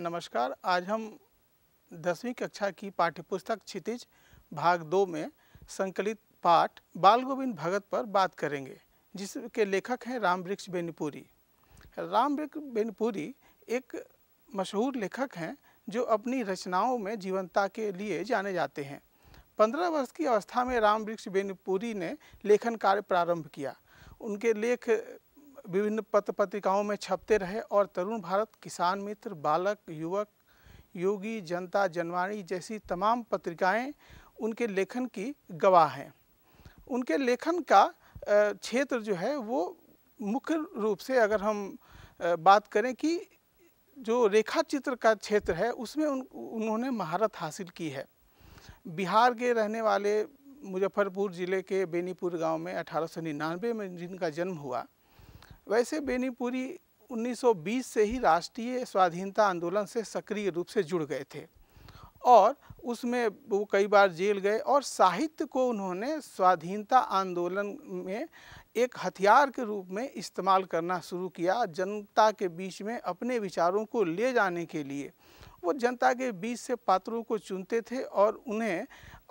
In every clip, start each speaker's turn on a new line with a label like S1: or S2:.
S1: नमस्कार आज हम दसवीं कक्षा की पाठ्यपुस्तक क्षितिज भाग दो में संकलित पाठ बाल गोविंद भगत पर बात करेंगे जिसके लेखक हैं राम वृक्ष बेनपुरी राम वृक्ष बेनपुरी एक मशहूर लेखक हैं जो अपनी रचनाओं में जीवंता के लिए जाने जाते हैं पंद्रह वर्ष की अवस्था में राम वृक्ष बेनपुरी ने लेखन कार्य प्रारंभ किया उनके लेख विभिन्न पत्र पत्रिकाओं में छपते रहे और तरुण भारत किसान मित्र बालक युवक योगी जनता जनवाणी जैसी तमाम पत्रिकाएं उनके लेखन की गवाह हैं उनके लेखन का क्षेत्र जो है वो मुख्य रूप से अगर हम बात करें कि जो रेखा चित्र का क्षेत्र है उसमें उन उन्होंने महारत हासिल की है बिहार के रहने वाले मुजफ्फरपुर ज़िले के बेनीपुर गांव में अठारह में जिनका जन्म हुआ वैसे बेनीपुरी 1920 से ही राष्ट्रीय स्वाधीनता आंदोलन से सक्रिय रूप से जुड़ गए थे और उसमें वो कई बार जेल गए और साहित्य को उन्होंने स्वाधीनता आंदोलन में एक हथियार के रूप में इस्तेमाल करना शुरू किया जनता के बीच में अपने विचारों को ले जाने के लिए वो जनता के बीच से पात्रों को चुनते थे और उन्हें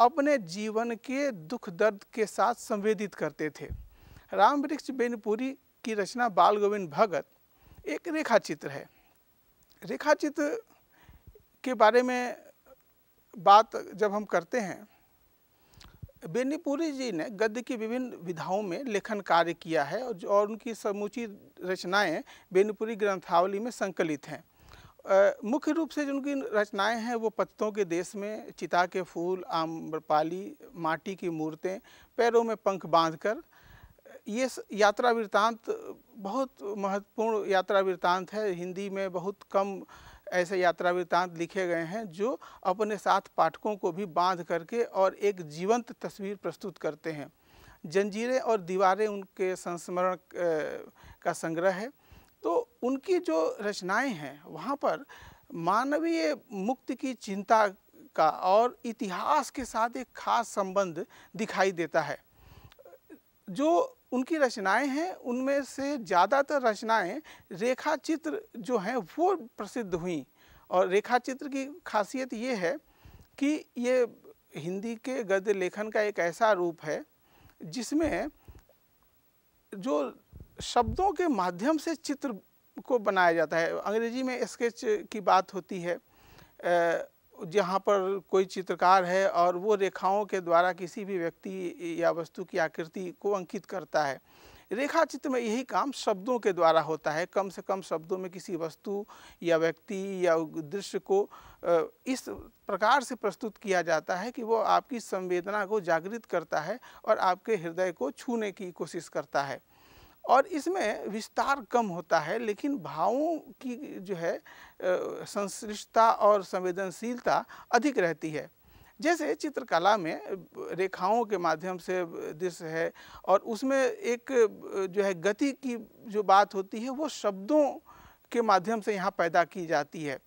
S1: अपने जीवन के दुख दर्द के साथ संवेदित करते थे राम वृक्ष बेनपुरी की रचना बाल गोविंद भगत एक रेखा चित्र है रेखा चित्र के बारे में बात जब हम करते हैं बेनीपुरी जी ने गद्य की विभिन्न विधाओं में लेखन कार्य किया है और, उनकी समूची रचनाएं बेनीपुरी ग्रंथावली में संकलित हैं मुख्य रूप से जिनकी रचनाएं हैं वो पत्तों के देश में चिता के फूल आम्रपाली माटी की मूर्तें पैरों में पंख बांधकर ये यात्रा वृत्तांत बहुत महत्वपूर्ण यात्रा वृत्तांत है हिंदी में बहुत कम ऐसे यात्रा वृत्तांत लिखे गए हैं जो अपने साथ पाठकों को भी बांध करके और एक जीवंत तस्वीर प्रस्तुत करते हैं जंजीरें और दीवारें उनके संस्मरण का संग्रह है तो उनकी जो रचनाएं हैं वहाँ पर मानवीय मुक्ति की चिंता का और इतिहास के साथ एक खास संबंध दिखाई देता है जो उनकी रचनाएं हैं उनमें से ज़्यादातर रचनाएं रेखा चित्र जो हैं वो प्रसिद्ध हुई और रेखा चित्र की खासियत ये है कि ये हिंदी के गद्य लेखन का एक ऐसा रूप है जिसमें जो शब्दों के माध्यम से चित्र को बनाया जाता है अंग्रेजी में स्केच की बात होती है जहाँ पर कोई चित्रकार है और वो रेखाओं के द्वारा किसी भी व्यक्ति या वस्तु की आकृति को अंकित करता है रेखा चित्र में यही काम शब्दों के द्वारा होता है कम से कम शब्दों में किसी वस्तु या व्यक्ति या दृश्य को इस प्रकार से प्रस्तुत किया जाता है कि वो आपकी संवेदना को जागृत करता है और आपके हृदय को छूने की कोशिश करता है और इसमें विस्तार कम होता है लेकिन भावों की जो है संश्लिष्टता और संवेदनशीलता अधिक रहती है जैसे चित्रकला में रेखाओं के माध्यम से दृश्य है और उसमें एक जो है गति की जो बात होती है वो शब्दों के माध्यम से यहाँ पैदा की जाती है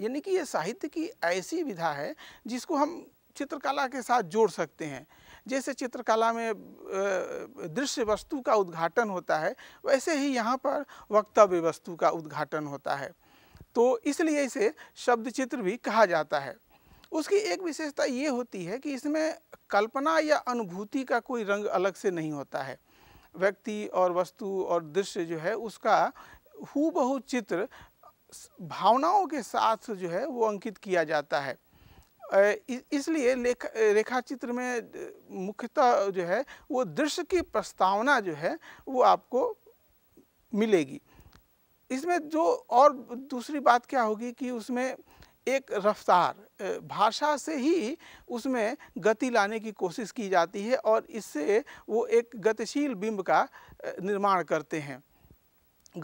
S1: यानी कि ये साहित्य की ऐसी विधा है जिसको हम चित्रकला के साथ जोड़ सकते हैं जैसे चित्रकला में दृश्य वस्तु का उद्घाटन होता है वैसे ही यहाँ पर वक्तव्य वस्तु का उद्घाटन होता है तो इसलिए इसे शब्द चित्र भी कहा जाता है उसकी एक विशेषता ये होती है कि इसमें कल्पना या अनुभूति का कोई रंग अलग से नहीं होता है व्यक्ति और वस्तु और दृश्य जो है उसका हु बहु चित्र भावनाओं के साथ जो है वो अंकित किया जाता है इसलिए रेखा चित्र में मुख्यतः जो है वो दृश्य की प्रस्तावना जो है वो आपको मिलेगी इसमें जो और दूसरी बात क्या होगी कि उसमें एक रफ्तार भाषा से ही उसमें गति लाने की कोशिश की जाती है और इससे वो एक गतिशील बिंब का निर्माण करते हैं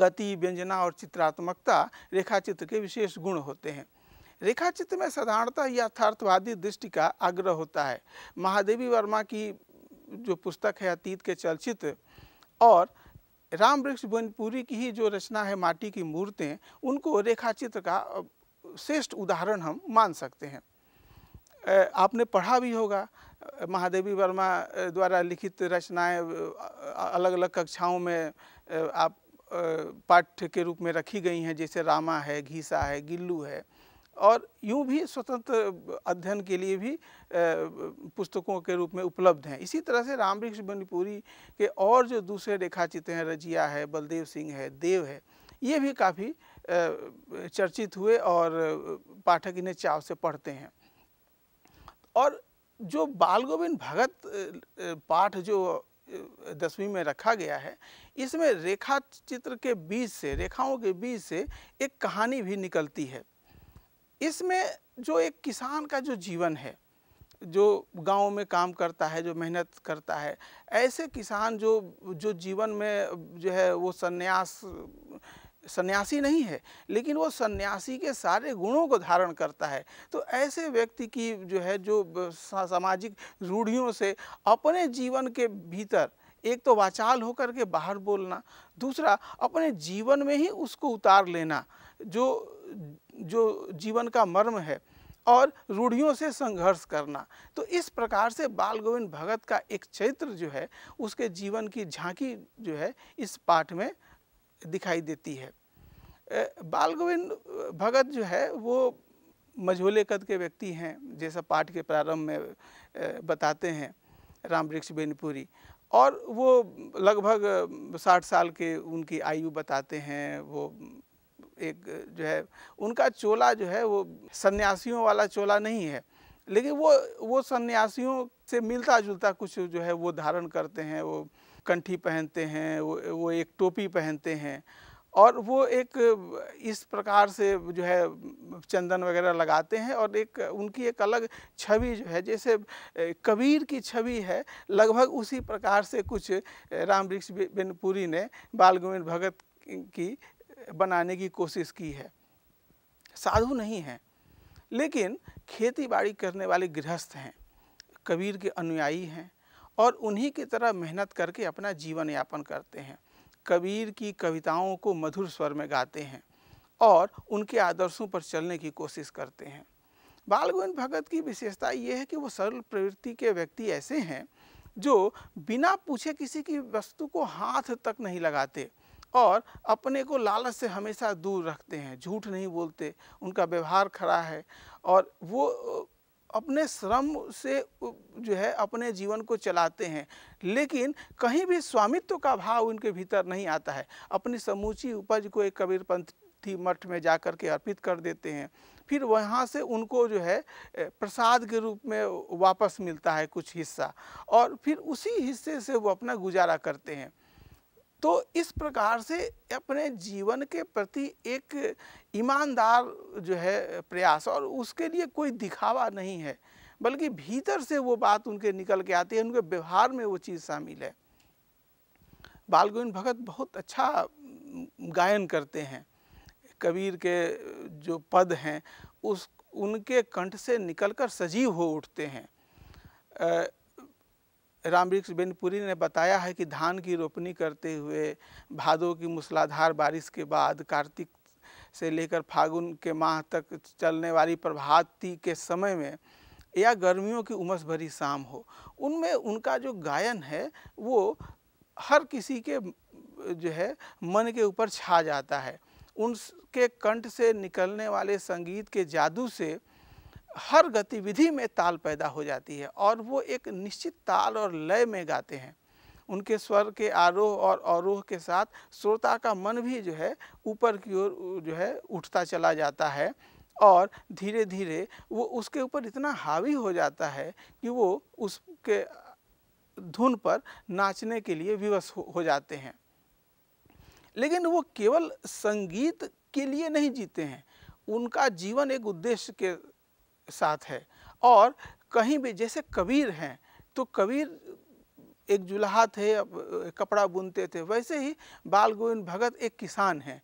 S1: गति व्यंजना और चित्रात्मकता रेखा चित्र के विशेष गुण होते हैं रेखा चित्र में साधारणतः यथार्थवादी दृष्टि का आग्रह होता है महादेवी वर्मा की जो पुस्तक है अतीत के चलचित्र और राम वृक्ष बनपुरी की ही जो रचना है माटी की मूर्तें उनको रेखा चित्र का श्रेष्ठ उदाहरण हम मान सकते हैं आपने पढ़ा भी होगा महादेवी वर्मा द्वारा लिखित रचनाएं अलग अलग कक्षाओं में आप पाठ्य के रूप में रखी गई हैं जैसे रामा है घीसा है गिल्लू है और यूँ भी स्वतंत्र अध्ययन के लिए भी पुस्तकों के रूप में उपलब्ध हैं इसी तरह से रामवृक्ष बनीपुरी के और जो दूसरे रेखाचित्र हैं रजिया है बलदेव सिंह है देव है ये भी काफ़ी चर्चित हुए और पाठक इन्हें चाव से पढ़ते हैं और जो बाल गोविंद भगत पाठ जो दसवीं में रखा गया है इसमें रेखा चित्र के बीच से रेखाओं के बीच से एक कहानी भी निकलती है इसमें जो एक किसान का जो जीवन है जो गांव में काम करता है जो मेहनत करता है ऐसे किसान जो जो जीवन में जो है वो सन्यास सन्यासी नहीं है लेकिन वो सन्यासी के सारे गुणों को धारण करता है तो ऐसे व्यक्ति की जो है जो सामाजिक रूढ़ियों से अपने जीवन के भीतर एक तो वाचाल होकर के बाहर बोलना दूसरा अपने जीवन में ही उसको उतार लेना जो जो जीवन का मर्म है और रूढ़ियों से संघर्ष करना तो इस प्रकार से बाल गोविंद भगत का एक चरित्र जो है उसके जीवन की झांकी जो है इस पाठ में दिखाई देती है बाल गोविंद भगत जो है वो मझोले कद के व्यक्ति हैं जैसा पाठ के प्रारंभ में बताते हैं राम वृक्ष बेनपुरी और वो लगभग साठ साल के उनकी आयु बताते हैं वो एक जो है उनका चोला जो है वो सन्यासियों वाला चोला नहीं है लेकिन वो वो सन्यासियों से मिलता जुलता कुछ जो है वो धारण करते हैं वो कंठी पहनते हैं वो वो एक टोपी पहनते हैं और वो एक इस प्रकार से जो है चंदन वगैरह लगाते हैं और एक उनकी एक अलग छवि जो है जैसे कबीर की छवि है लगभग उसी प्रकार से कुछ राम वृक्ष बेनपुरी ने बाल गोविंद भगत की बनाने की कोशिश की है साधु नहीं हैं लेकिन खेती बाड़ी करने वाले गृहस्थ हैं कबीर के अनुयायी हैं और उन्हीं की तरह मेहनत करके अपना जीवन यापन करते हैं कबीर की कविताओं को मधुर स्वर में गाते हैं और उनके आदर्शों पर चलने की कोशिश करते हैं बाल गोविंद भगत की विशेषता ये है कि वो सरल प्रवृत्ति के व्यक्ति ऐसे हैं जो बिना पूछे किसी की वस्तु को हाथ तक नहीं लगाते और अपने को लालच से हमेशा दूर रखते हैं झूठ नहीं बोलते उनका व्यवहार खड़ा है और वो अपने श्रम से जो है अपने जीवन को चलाते हैं लेकिन कहीं भी स्वामित्व का भाव उनके भीतर नहीं आता है अपनी समूची उपज को एक कबीरपंथी मठ में जा कर के अर्पित कर देते हैं फिर वहाँ से उनको जो है प्रसाद के रूप में वापस मिलता है कुछ हिस्सा और फिर उसी हिस्से से वो अपना गुजारा करते हैं तो इस प्रकार से अपने जीवन के प्रति एक ईमानदार जो है प्रयास और उसके लिए कोई दिखावा नहीं है बल्कि भीतर से वो बात उनके निकल के आती है उनके व्यवहार में वो चीज़ शामिल है बाल गोविंद भगत बहुत अच्छा गायन करते हैं कबीर के जो पद हैं उस उनके कंठ से निकलकर सजीव हो उठते हैं रामवृक्ष बेनपुरी ने बताया है कि धान की रोपनी करते हुए भादों की मूसलाधार बारिश के बाद कार्तिक से लेकर फागुन के माह तक चलने वाली प्रभाती के समय में या गर्मियों की उमस भरी शाम हो उनमें उनका जो गायन है वो हर किसी के जो है मन के ऊपर छा जाता है उनके कंठ से निकलने वाले संगीत के जादू से हर गतिविधि में ताल पैदा हो जाती है और वो एक निश्चित ताल और लय में गाते हैं उनके स्वर के आरोह और अवरोह के साथ श्रोता का मन भी जो है ऊपर की ओर जो है उठता चला जाता है और धीरे धीरे वो उसके ऊपर इतना हावी हो जाता है कि वो उसके धुन पर नाचने के लिए विवश हो जाते हैं लेकिन वो केवल संगीत के लिए नहीं जीते हैं उनका जीवन एक उद्देश्य के साथ है और कहीं भी जैसे कबीर हैं तो कबीर एक जुलाहा थे कपड़ा बुनते थे वैसे ही बाल गोविंद भगत एक किसान हैं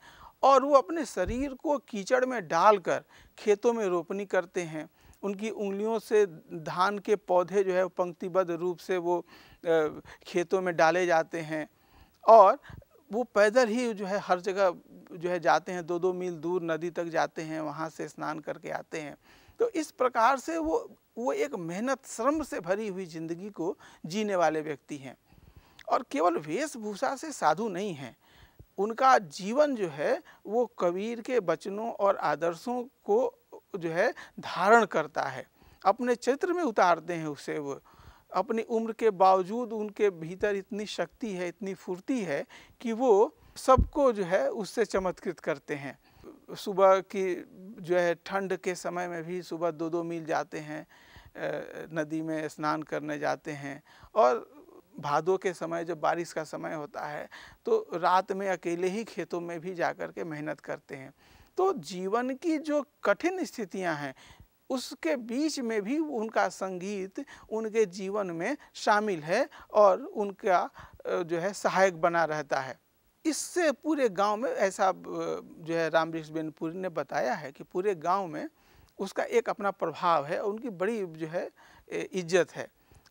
S1: और वो अपने शरीर को कीचड़ में डालकर खेतों में रोपनी करते हैं उनकी उंगलियों से धान के पौधे जो है पंक्तिबद्ध रूप से वो खेतों में डाले जाते हैं और वो पैदल ही जो है हर जगह जो है जाते हैं दो दो मील दूर नदी तक जाते हैं वहाँ से स्नान करके आते हैं तो इस प्रकार से वो वो एक मेहनत श्रम से भरी हुई जिंदगी को जीने वाले व्यक्ति हैं और केवल वेशभूषा से साधु नहीं हैं उनका जीवन जो है वो कबीर के वचनों और आदर्शों को जो है धारण करता है अपने चरित्र में उतारते हैं उसे वो अपनी उम्र के बावजूद उनके भीतर इतनी शक्ति है इतनी फुर्ती है कि वो सबको जो है उससे चमत्कृत करते हैं सुबह की जो है ठंड के समय में भी सुबह दो दो मील जाते हैं नदी में स्नान करने जाते हैं और भादों के समय जब बारिश का समय होता है तो रात में अकेले ही खेतों में भी जा कर के मेहनत करते हैं तो जीवन की जो कठिन स्थितियां हैं उसके बीच में भी उनका संगीत उनके जीवन में शामिल है और उनका जो है सहायक बना रहता है इससे पूरे गांव में ऐसा जो है रामवृक्ष बेनपुरी ने बताया है कि पूरे गांव में उसका एक अपना प्रभाव है और उनकी बड़ी जो है इज्जत है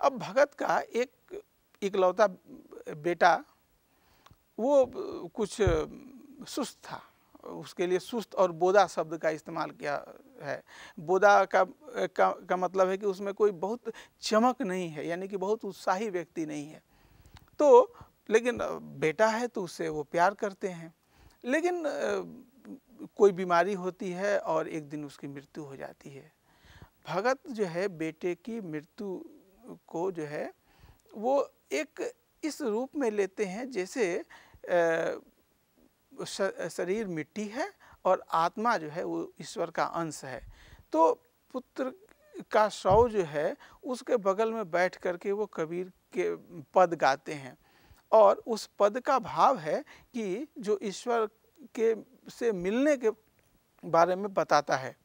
S1: अब भगत का एक इकलौता बेटा वो कुछ सुस्त था उसके लिए सुस्त और बोदा शब्द का इस्तेमाल किया है बोदा का का, का मतलब है कि उसमें कोई बहुत चमक नहीं है यानी कि बहुत उत्साही व्यक्ति नहीं है तो लेकिन बेटा है तो उससे वो प्यार करते हैं लेकिन कोई बीमारी होती है और एक दिन उसकी मृत्यु हो जाती है भगत जो है बेटे की मृत्यु को जो है वो एक इस रूप में लेते हैं जैसे शरीर मिट्टी है और आत्मा जो है वो ईश्वर का अंश है तो पुत्र का शव जो है उसके बगल में बैठ करके वो कबीर के पद गाते हैं और उस पद का भाव है कि जो ईश्वर के से मिलने के बारे में बताता है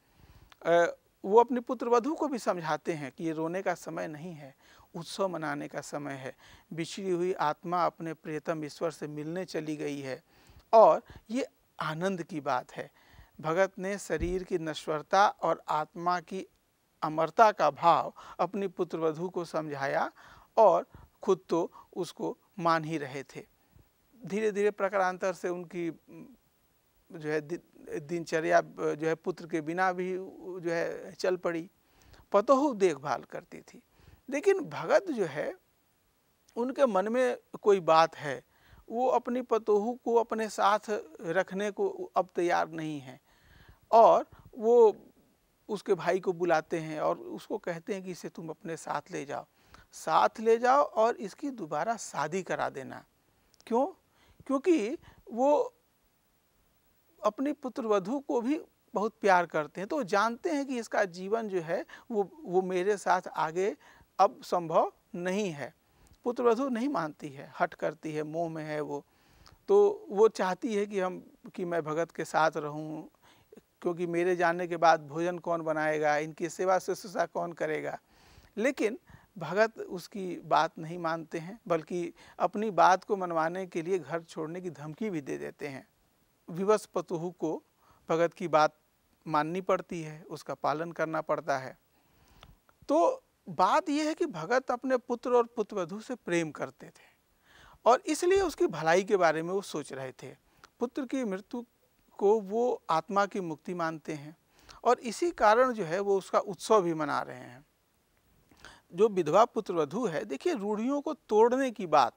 S1: वो अपने पुत्र वधु को भी समझाते हैं कि ये रोने का समय नहीं है उत्सव मनाने का समय है बिछड़ी हुई आत्मा अपने प्रियतम ईश्वर से मिलने चली गई है और ये आनंद की बात है भगत ने शरीर की नश्वरता और आत्मा की अमरता का भाव अपनी पुत्रवधु को समझाया और खुद तो उसको मान ही रहे थे धीरे धीरे प्रकारांतर से उनकी जो है दिनचर्या जो है पुत्र के बिना भी जो है चल पड़ी पतोह देखभाल करती थी लेकिन भगत जो है उनके मन में कोई बात है वो अपनी पतोहू को अपने साथ रखने को अब तैयार नहीं है और वो उसके भाई को बुलाते हैं और उसको कहते हैं कि इसे तुम अपने साथ ले जाओ साथ ले जाओ और इसकी दोबारा शादी करा देना क्यों क्योंकि वो अपनी पुत्रवधु को भी बहुत प्यार करते हैं तो जानते हैं कि इसका जीवन जो है वो वो मेरे साथ आगे अब संभव नहीं है पुत्रवधु नहीं मानती है हट करती है मोह में है वो तो वो चाहती है कि हम कि मैं भगत के साथ रहूं क्योंकि मेरे जाने के बाद भोजन कौन बनाएगा इनकी सेवा शुश्रूषा कौन करेगा लेकिन भगत उसकी बात नहीं मानते हैं बल्कि अपनी बात को मनवाने के लिए घर छोड़ने की धमकी भी दे देते हैं विवश पतुह को भगत की बात माननी पड़ती है उसका पालन करना पड़ता है तो बात यह है कि भगत अपने पुत्र और पुत्रवधु से प्रेम करते थे और इसलिए उसकी भलाई के बारे में वो सोच रहे थे पुत्र की मृत्यु को वो आत्मा की मुक्ति मानते हैं और इसी कारण जो है वो उसका उत्सव भी मना रहे हैं जो विधवा पुत्र वधु है देखिए रूढ़ियों को तोड़ने की बात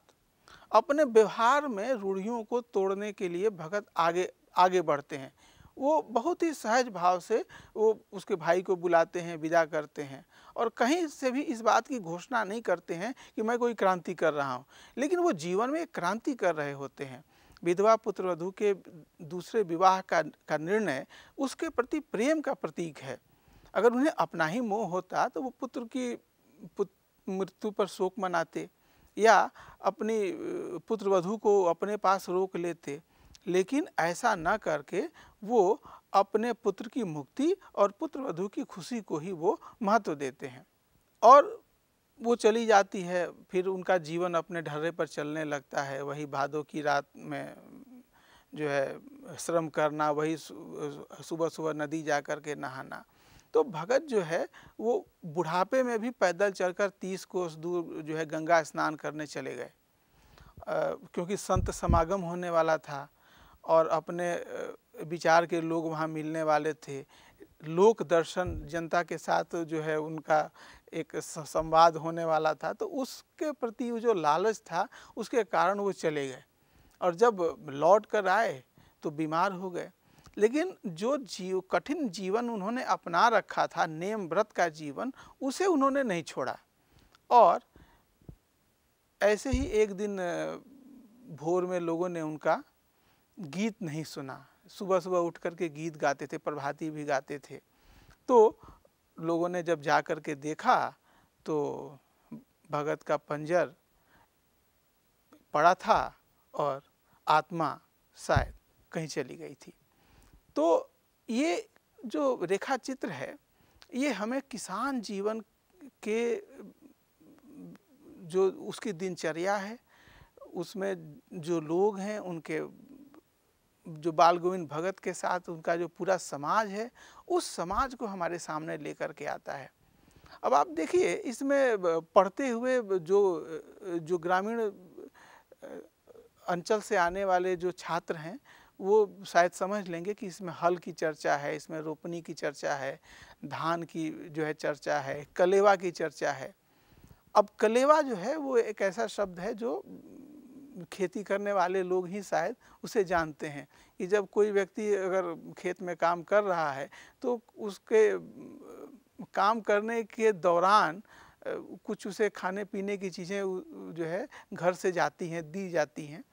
S1: अपने व्यवहार में रूढ़ियों को तोड़ने के लिए भगत आगे आगे बढ़ते हैं वो बहुत ही सहज भाव से वो उसके भाई को बुलाते हैं विदा करते हैं और कहीं से भी इस बात की घोषणा नहीं करते हैं कि मैं कोई क्रांति कर रहा हूँ लेकिन वो जीवन में क्रांति कर रहे होते हैं विधवा पुत्र वधु के दूसरे विवाह का का निर्णय उसके प्रति प्रेम का प्रतीक है अगर उन्हें अपना ही मोह होता तो वो पुत्र की मृत्यु पर शोक मनाते या अपनी पुत्र वधु को अपने पास रोक लेते लेकिन ऐसा न करके वो अपने पुत्र की मुक्ति और पुत्र वधु की खुशी को ही वो महत्व देते हैं और वो चली जाती है फिर उनका जीवन अपने ढर्रे पर चलने लगता है वही भादों की रात में जो है श्रम करना वही सुबह सुबह नदी जा कर के नहाना तो भगत जो है वो बुढ़ापे में भी पैदल चलकर तीस कोस दूर जो है गंगा स्नान करने चले गए क्योंकि संत समागम होने वाला था और अपने विचार के लोग वहाँ मिलने वाले थे लोक दर्शन जनता के साथ जो है उनका एक संवाद होने वाला था तो उसके प्रति जो लालच था उसके कारण वो चले गए और जब लौट कर आए तो बीमार हो गए लेकिन जो जीव कठिन जीवन उन्होंने अपना रखा था नेम व्रत का जीवन उसे उन्होंने नहीं छोड़ा और ऐसे ही एक दिन भोर में लोगों ने उनका गीत नहीं सुना सुबह सुबह उठ करके गीत गाते थे प्रभाती भी गाते थे तो लोगों ने जब जा कर के देखा तो भगत का पंजर पड़ा था और आत्मा शायद कहीं चली गई थी तो ये जो रेखा चित्र है ये हमें किसान जीवन के जो उसकी दिनचर्या है उसमें जो लोग हैं उनके जो बाल गोविंद भगत के साथ उनका जो पूरा समाज है उस समाज को हमारे सामने लेकर के आता है अब आप देखिए इसमें पढ़ते हुए जो जो ग्रामीण अंचल से आने वाले जो छात्र हैं वो शायद समझ लेंगे कि इसमें हल की चर्चा है इसमें रोपनी की चर्चा है धान की जो है चर्चा है कलेवा की चर्चा है अब कलेवा जो है वो एक ऐसा शब्द है जो खेती करने वाले लोग ही शायद उसे जानते हैं कि जब कोई व्यक्ति अगर खेत में काम कर रहा है तो उसके काम करने के दौरान कुछ उसे खाने पीने की चीज़ें जो है घर से जाती हैं दी जाती हैं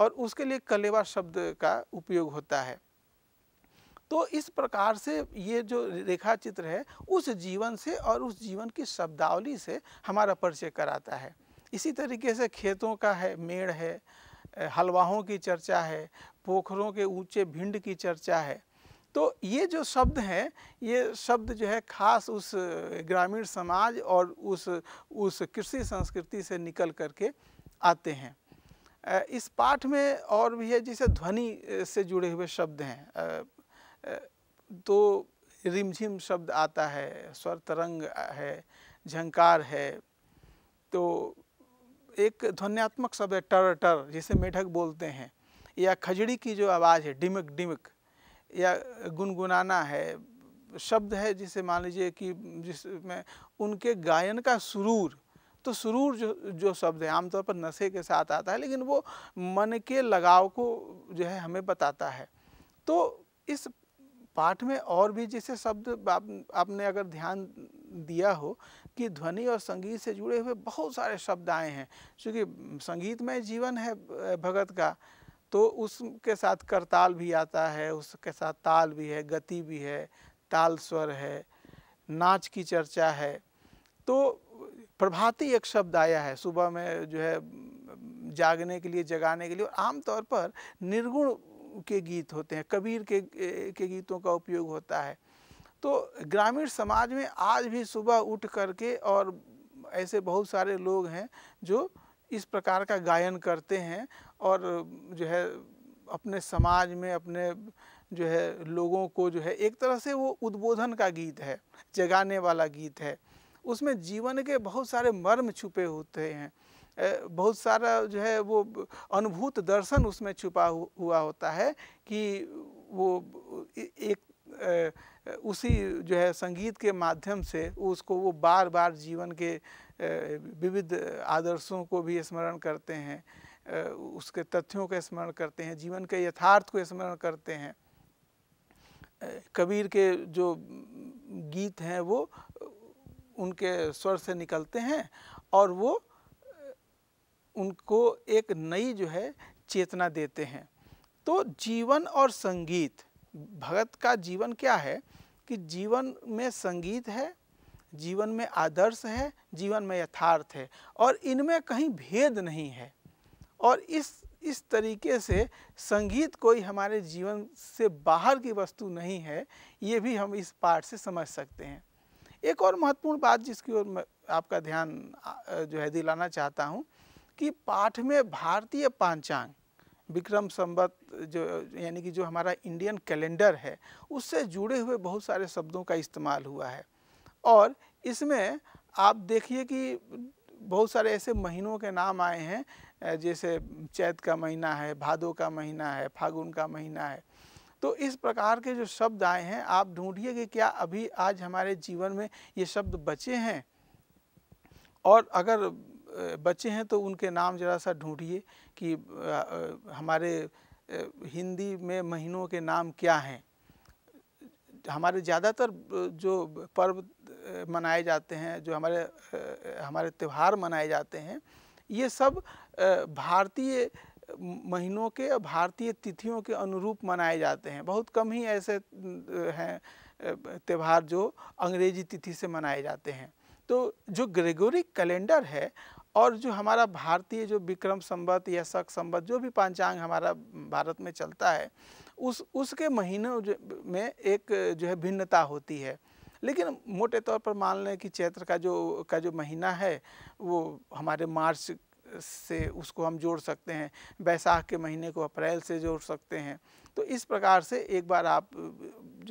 S1: और उसके लिए कलेवा शब्द का उपयोग होता है तो इस प्रकार से ये जो रेखा चित्र है उस जीवन से और उस जीवन की शब्दावली से हमारा परिचय कराता है इसी तरीके से खेतों का है मेड़ है हलवाहों की चर्चा है पोखरों के ऊंचे भिंड की चर्चा है तो ये जो शब्द हैं ये शब्द जो है खास उस ग्रामीण समाज और उस उस कृषि संस्कृति से निकल करके आते हैं इस पाठ में और भी है जिसे ध्वनि से जुड़े हुए शब्द हैं तो रिमझिम शब्द आता है स्वर तरंग है झंकार है तो एक ध्वन्यात्मक शब्द है टर टर जिसे मेढक बोलते हैं या खजड़ी की जो आवाज़ है डिमक डिमक या गुनगुनाना है शब्द है जिसे मान लीजिए कि जिसमें उनके गायन का सुरूर तो सुरूर जो जो शब्द है आमतौर पर नशे के साथ आता है लेकिन वो मन के लगाव को जो है हमें बताता है तो इस पाठ में और भी जैसे शब्द आप, आपने अगर ध्यान दिया हो कि ध्वनि और संगीत से जुड़े हुए बहुत सारे शब्द आए हैं क्योंकि संगीत में जीवन है भगत का तो उसके साथ करताल भी आता है उसके साथ ताल भी है गति भी है ताल स्वर है नाच की चर्चा है तो प्रभाती एक शब्द आया है सुबह में जो है जागने के लिए जगाने के लिए और आमतौर पर निर्गुण के गीत होते हैं कबीर के के गीतों का उपयोग होता है तो ग्रामीण समाज में आज भी सुबह उठ करके और ऐसे बहुत सारे लोग हैं जो इस प्रकार का गायन करते हैं और जो है अपने समाज में अपने जो है लोगों को जो है एक तरह से वो उद्बोधन का गीत है जगाने वाला गीत है उसमें जीवन के बहुत सारे मर्म छुपे होते हैं बहुत सारा जो है वो अनुभूत दर्शन उसमें छुपा हुआ होता है कि वो एक उसी जो है संगीत के माध्यम से उसको वो बार बार जीवन के विविध आदर्शों को भी स्मरण करते हैं उसके तथ्यों का स्मरण करते हैं जीवन के यथार्थ को स्मरण करते हैं कबीर के जो गीत हैं वो उनके स्वर से निकलते हैं और वो उनको एक नई जो है चेतना देते हैं तो जीवन और संगीत भगत का जीवन क्या है कि जीवन में संगीत है जीवन में आदर्श है जीवन में यथार्थ है और इनमें कहीं भेद नहीं है और इस इस तरीके से संगीत कोई हमारे जीवन से बाहर की वस्तु नहीं है ये भी हम इस पाठ से समझ सकते हैं एक और महत्वपूर्ण बात जिसकी ओर मैं आपका ध्यान जो है दिलाना चाहता हूँ कि पाठ में भारतीय पांचांग विक्रम संबत जो यानी कि जो हमारा इंडियन कैलेंडर है उससे जुड़े हुए बहुत सारे शब्दों का इस्तेमाल हुआ है और इसमें आप देखिए कि बहुत सारे ऐसे महीनों के नाम आए हैं जैसे चैत का महीना है भादों का महीना है फागुन का महीना है तो इस प्रकार के जो शब्द आए हैं आप ढूंढिए कि क्या अभी आज हमारे जीवन में ये शब्द बचे हैं और अगर बचे हैं तो उनके नाम जरा सा ढूंढिए कि हमारे हिंदी में महीनों के नाम क्या हैं हमारे ज़्यादातर जो पर्व मनाए जाते हैं जो हमारे हमारे त्यौहार मनाए जाते हैं ये सब भारतीय महीनों के भारतीय तिथियों के अनुरूप मनाए जाते हैं बहुत कम ही ऐसे हैं त्यौहार जो अंग्रेजी तिथि से मनाए जाते हैं तो जो ग्रेगोरी कैलेंडर है और जो हमारा भारतीय जो विक्रम संबत या शक संबत जो भी पांचांग हमारा भारत में चलता है उस उसके महीनों में एक जो है भिन्नता होती है लेकिन मोटे तौर पर मान लें कि चैत्र का जो का जो महीना है वो हमारे मार्च से उसको हम जोड़ सकते हैं बैसाख के महीने को अप्रैल से जोड़ सकते हैं तो इस प्रकार से एक बार आप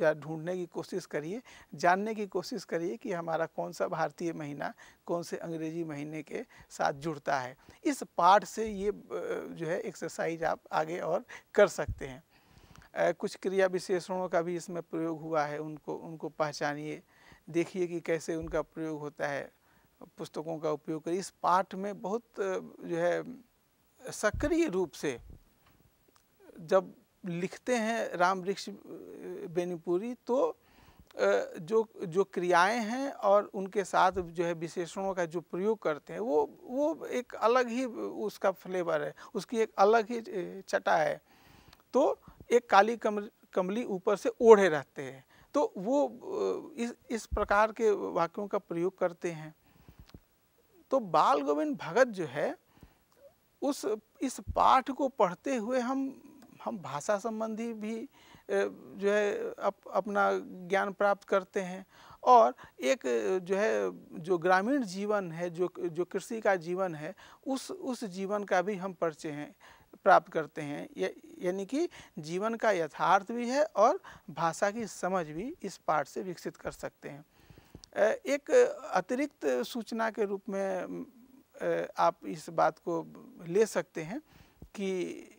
S1: ढूंढने की कोशिश करिए जानने की कोशिश करिए कि हमारा कौन सा भारतीय महीना कौन से अंग्रेजी महीने के साथ जुड़ता है इस पाठ से ये जो है एक्सरसाइज आप आगे और कर सकते हैं कुछ क्रिया विशेषणों का भी इसमें प्रयोग हुआ है उनको उनको पहचानिए देखिए कि कैसे उनका प्रयोग होता है पुस्तकों का उपयोग करिए इस पाठ में बहुत जो है सक्रिय रूप से जब लिखते हैं राम वृक्ष बेनीपुरी तो जो जो क्रियाएं हैं और उनके साथ जो है विशेषणों का जो प्रयोग करते हैं वो वो एक अलग ही उसका फ्लेवर है उसकी एक अलग ही चटा है तो एक काली कम, कमली ऊपर से ओढ़े रहते हैं तो वो इस इस प्रकार के वाक्यों का प्रयोग करते हैं तो बाल गोविंद भगत जो है उस इस पाठ को पढ़ते हुए हम हम भाषा संबंधी भी जो है अप, अपना ज्ञान प्राप्त करते हैं और एक जो है जो ग्रामीण जीवन है जो जो कृषि का जीवन है उस उस जीवन का भी हम परिचय हैं प्राप्त करते हैं यानी कि जीवन का यथार्थ भी है और भाषा की समझ भी इस पाठ से विकसित कर सकते हैं एक अतिरिक्त सूचना के रूप में आप इस बात को ले सकते हैं कि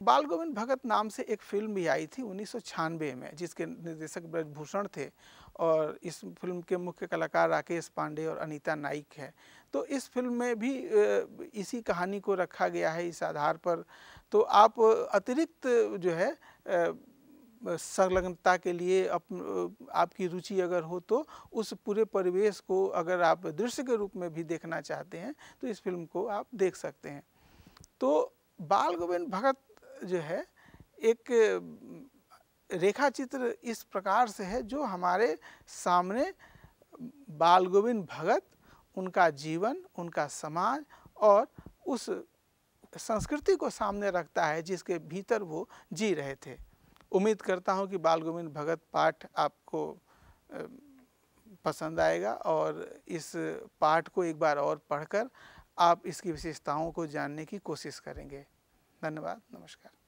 S1: बाल गोविंद भगत नाम से एक फिल्म भी आई थी उन्नीस में जिसके निर्देशक ब्रजभूषण थे और इस फिल्म के मुख्य कलाकार राकेश पांडे और अनीता नाइक है तो इस फिल्म में भी इसी कहानी को रखा गया है इस आधार पर तो आप अतिरिक्त जो है संलग्नता के लिए अप, आपकी रुचि अगर हो तो उस पूरे परिवेश को अगर आप दृश्य के रूप में भी देखना चाहते हैं तो इस फिल्म को आप देख सकते हैं तो बाल गोविंद भगत जो है एक रेखा चित्र इस प्रकार से है जो हमारे सामने बाल गोविंद भगत उनका जीवन उनका समाज और उस संस्कृति को सामने रखता है जिसके भीतर वो जी रहे थे उम्मीद करता हूँ कि बाल गोविंद भगत पाठ आपको पसंद आएगा और इस पाठ को एक बार और पढ़कर आप इसकी विशेषताओं को जानने की कोशिश करेंगे धन्यवाद नमस्कार